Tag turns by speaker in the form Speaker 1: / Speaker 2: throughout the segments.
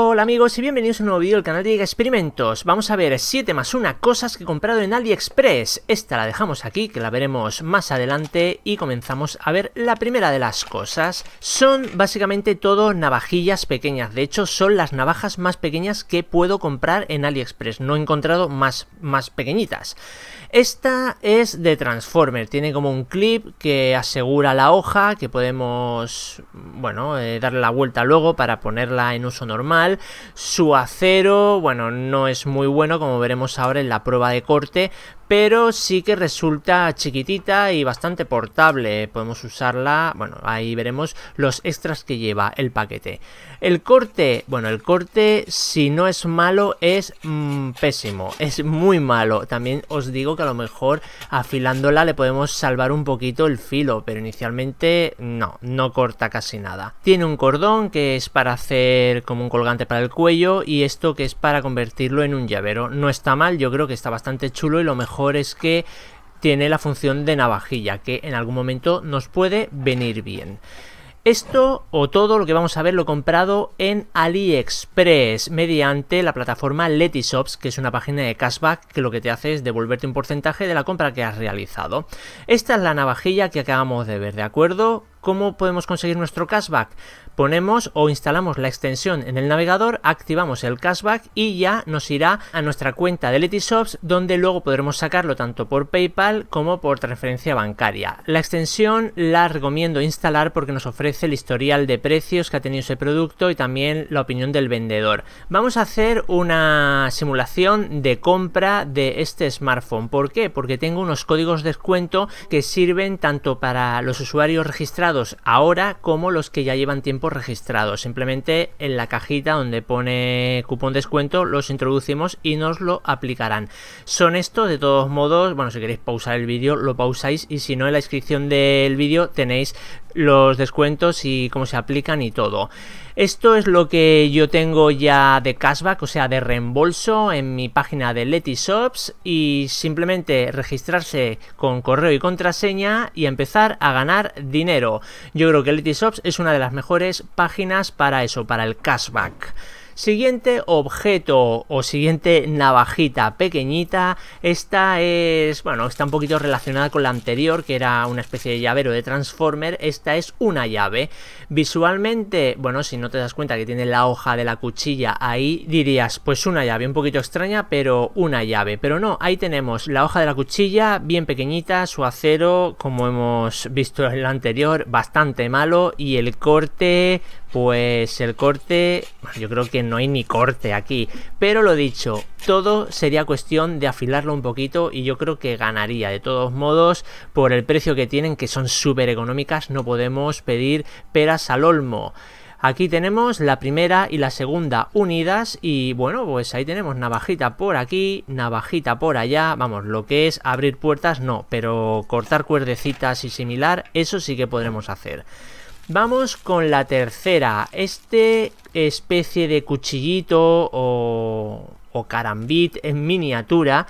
Speaker 1: Hola amigos y bienvenidos a un nuevo vídeo del canal de Experimentos. Vamos a ver 7 más 1 cosas que he comprado en AliExpress. Esta la dejamos aquí, que la veremos más adelante y comenzamos a ver la primera de las cosas. Son básicamente todo navajillas pequeñas, de hecho son las navajas más pequeñas que puedo comprar en AliExpress. No he encontrado más, más pequeñitas. Esta es de Transformer, tiene como un clip que asegura la hoja, que podemos, bueno, eh, darle la vuelta luego para ponerla en uso normal su acero, bueno, no es muy bueno, como veremos ahora en la prueba de corte, pero sí que resulta chiquitita y bastante portable. Podemos usarla, bueno, ahí veremos los extras que lleva el paquete. El corte, bueno, el corte si no es malo es mm, pésimo, es muy malo. También os digo que a lo mejor afilándola le podemos salvar un poquito el filo, pero inicialmente no, no corta casi nada. Tiene un cordón que es para hacer como un colgante para el cuello y esto que es para convertirlo en un llavero. No está mal, yo creo que está bastante chulo y lo mejor es que tiene la función de navajilla, que en algún momento nos puede venir bien. Esto o todo lo que vamos a ver lo he comprado en AliExpress mediante la plataforma Letyshops, que es una página de cashback que lo que te hace es devolverte un porcentaje de la compra que has realizado. Esta es la navajilla que acabamos de ver, ¿de acuerdo? ¿Cómo podemos conseguir nuestro cashback? Ponemos o instalamos la extensión en el navegador, activamos el cashback y ya nos irá a nuestra cuenta de Letyshops donde luego podremos sacarlo tanto por PayPal como por transferencia bancaria. La extensión la recomiendo instalar porque nos ofrece el historial de precios que ha tenido ese producto y también la opinión del vendedor. Vamos a hacer una simulación de compra de este smartphone. ¿Por qué? Porque tengo unos códigos de descuento que sirven tanto para los usuarios registrados ahora como los que ya llevan tiempo registrados. Simplemente en la cajita donde pone cupón descuento los introducimos y nos lo aplicarán. Son estos, de todos modos, bueno, si queréis pausar el vídeo, lo pausáis y si no, en la descripción del vídeo tenéis los descuentos y cómo se aplican y todo. Esto es lo que yo tengo ya de cashback, o sea, de reembolso en mi página de Leti Shops y simplemente registrarse con correo y contraseña y empezar a ganar dinero. Yo creo que Elite es una de las mejores páginas para eso, para el cashback. Siguiente objeto o siguiente navajita pequeñita. Esta es, bueno, está un poquito relacionada con la anterior, que era una especie de llavero de Transformer. Esta es una llave. Visualmente, bueno, si no te das cuenta que tiene la hoja de la cuchilla ahí, dirías, pues una llave, un poquito extraña, pero una llave. Pero no, ahí tenemos la hoja de la cuchilla, bien pequeñita, su acero, como hemos visto en la anterior, bastante malo, y el corte pues el corte, yo creo que no hay ni corte aquí. Pero lo dicho, todo sería cuestión de afilarlo un poquito y yo creo que ganaría. De todos modos, por el precio que tienen, que son súper económicas, no podemos pedir peras al olmo. Aquí tenemos la primera y la segunda unidas y bueno, pues ahí tenemos navajita por aquí, navajita por allá, vamos, lo que es abrir puertas no, pero cortar cuerdecitas y similar, eso sí que podremos hacer. Vamos con la tercera. Este especie de cuchillito o, o carambit en miniatura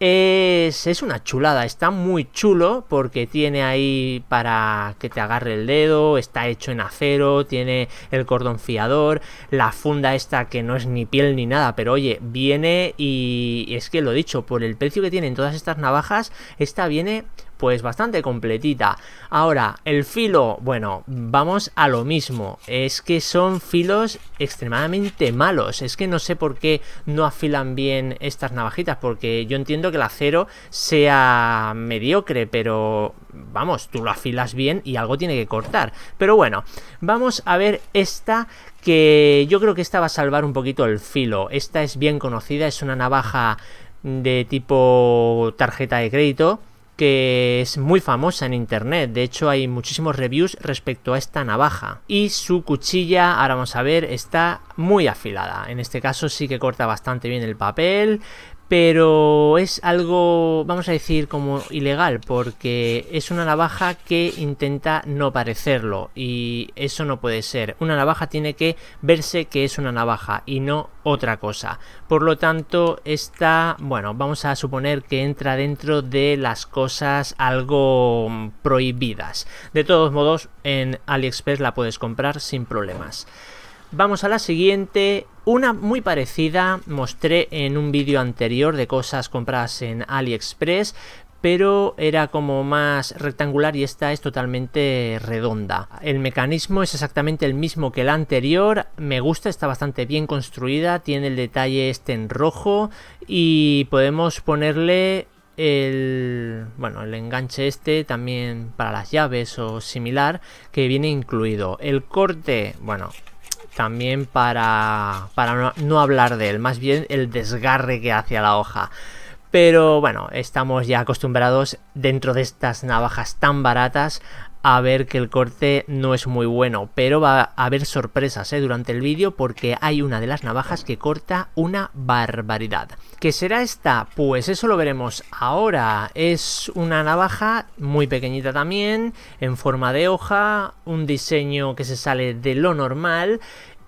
Speaker 1: es, una chulada, está muy chulo porque tiene ahí para que te agarre el dedo, está hecho en acero, tiene el cordón fiador, la funda esta que no es ni piel ni nada, pero oye, viene y, es que lo dicho, por el precio que tienen todas estas navajas, esta viene pues bastante completita. Ahora, el filo, bueno, vamos a lo mismo. Es que son filos extremadamente malos. Es que no sé por qué no afilan bien estas navajitas, porque yo entiendo que el acero sea mediocre, pero vamos, tú lo afilas bien y algo tiene que cortar. Pero bueno, vamos a ver esta que yo creo que esta va a salvar un poquito el filo. Esta es bien conocida, es una navaja de tipo tarjeta de crédito que es muy famosa en internet, de hecho hay muchísimos reviews respecto a esta navaja. Y su cuchilla, ahora vamos a ver, está muy afilada, en este caso sí que corta bastante bien el papel, pero es algo, vamos a decir, como ilegal, porque es una navaja que intenta no parecerlo, y eso no puede ser. Una navaja tiene que verse que es una navaja y no otra cosa. Por lo tanto, esta, bueno, vamos a suponer que entra dentro de las cosas algo prohibidas. De todos modos, en AliExpress la puedes comprar sin problemas. Vamos a la siguiente, una muy parecida, mostré en un vídeo anterior de cosas compradas en AliExpress, pero era como más rectangular y esta es totalmente redonda. El mecanismo es exactamente el mismo que el anterior, me gusta, está bastante bien construida, tiene el detalle este en rojo y podemos ponerle el bueno el enganche este también para las llaves o similar que viene incluido el corte bueno también para, para no, no hablar de él, más bien el desgarre que hace a la hoja. Pero bueno, estamos ya acostumbrados dentro de estas navajas tan baratas a ver que el corte no es muy bueno, pero va a haber sorpresas ¿eh? durante el vídeo porque hay una de las navajas que corta una barbaridad. ¿Qué será esta? Pues eso lo veremos ahora. Es una navaja muy pequeñita también, en forma de hoja, un diseño que se sale de lo normal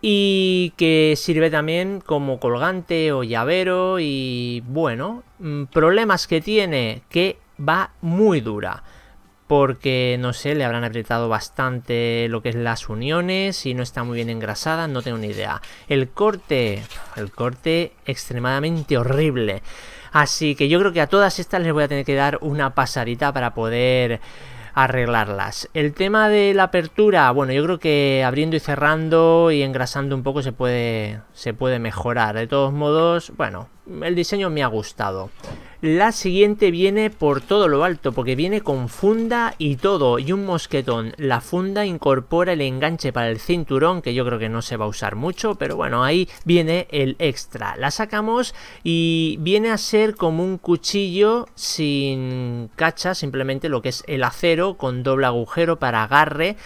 Speaker 1: y que sirve también como colgante o llavero y bueno, mm, problemas que tiene que va muy dura porque no sé, le habrán apretado bastante lo que es las uniones y no está muy bien engrasada, no tengo ni idea. El corte, el corte extremadamente horrible. Así que yo creo que a todas estas les voy a tener que dar una pasarita para poder arreglarlas. El tema de la apertura, bueno, yo creo que abriendo y cerrando y engrasando un poco se puede, se puede mejorar. De todos modos, bueno, el diseño me ha gustado. La siguiente viene por todo lo alto, porque viene con funda y todo, y un mosquetón. La funda incorpora el enganche para el cinturón, que yo creo que no se va a usar mucho, pero bueno, ahí viene el extra. La sacamos y viene a ser como un cuchillo sin cacha, simplemente lo que es el acero con doble agujero para agarre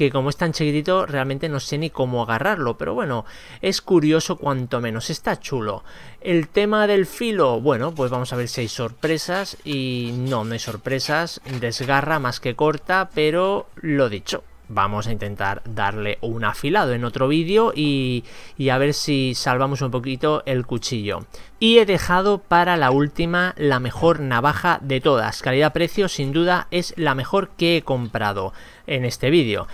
Speaker 1: que como es tan chiquitito realmente no sé ni cómo agarrarlo, pero bueno, es curioso cuanto menos, está chulo. El tema del filo, bueno, pues vamos a ver si hay sorpresas y no, no hay sorpresas, desgarra más que corta, pero lo dicho, vamos a intentar darle un afilado en otro vídeo y, a ver si salvamos un poquito el cuchillo. Y he dejado para la última la mejor navaja de todas. Calidad-precio sin duda es la mejor que he comprado en este vídeo.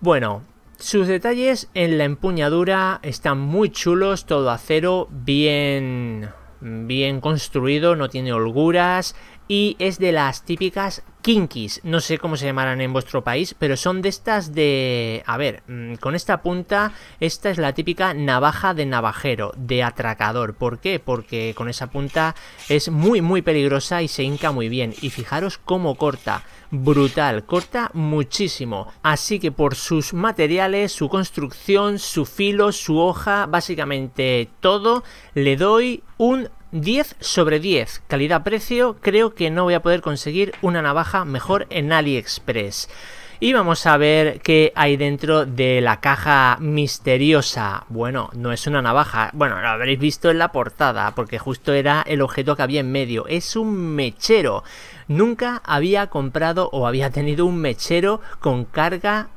Speaker 1: Bueno, sus detalles en la empuñadura están muy chulos, todo acero, bien bien construido, no tiene holguras, y es de las típicas kinkis, no sé cómo se llamarán en vuestro país, pero son de estas de... A ver, mm, con esta punta, esta es la típica navaja de navajero, de atracador. ¿Por qué? Porque con esa punta es muy, muy peligrosa y se hinca muy bien. Y fijaros cómo corta. Brutal, corta muchísimo. Así que por sus materiales, su construcción, su filo, su hoja, básicamente todo, le doy un 10 sobre 10, calidad-precio, creo que no voy a poder conseguir una navaja mejor en AliExpress. Y vamos a ver qué hay dentro de la caja misteriosa. Bueno, no es una navaja. Bueno, lo habréis visto en la portada, porque justo era el objeto que había en medio. Es un mechero. Nunca había comprado o había tenido un mechero con carga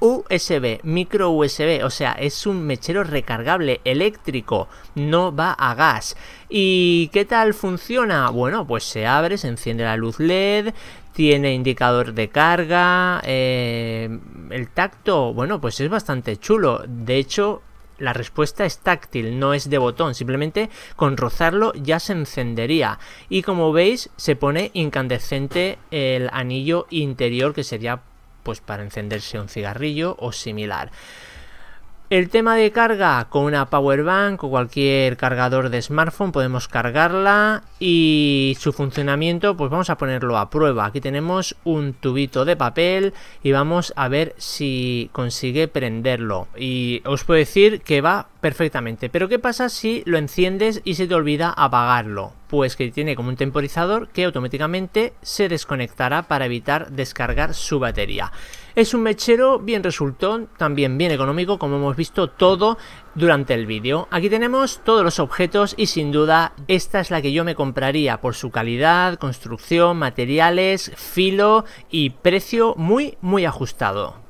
Speaker 1: USB, micro USB, o sea, es un mechero recargable eléctrico, no va a gas. ¿Y qué tal funciona? Bueno, pues se abre, se enciende la luz LED, tiene indicador de carga, eh, el tacto, bueno, pues es bastante chulo. De hecho, la respuesta es táctil, no es de botón, simplemente con rozarlo ya se encendería. Y como veis, se pone incandescente el anillo interior que sería pues para encenderse un cigarrillo o similar. El tema de carga, con una power bank o cualquier cargador de smartphone podemos cargarla y su funcionamiento pues vamos a ponerlo a prueba. Aquí tenemos un tubito de papel y vamos a ver si consigue prenderlo. Y os puedo decir que va perfectamente, pero ¿qué pasa si lo enciendes y se te olvida apagarlo? pues que tiene como un temporizador que automáticamente se desconectará para evitar descargar su batería. Es un mechero bien resultón, también bien económico, como hemos visto todo durante el vídeo. Aquí tenemos todos los objetos y sin duda esta es la que yo me compraría por su calidad, construcción, materiales, filo y precio muy muy ajustado.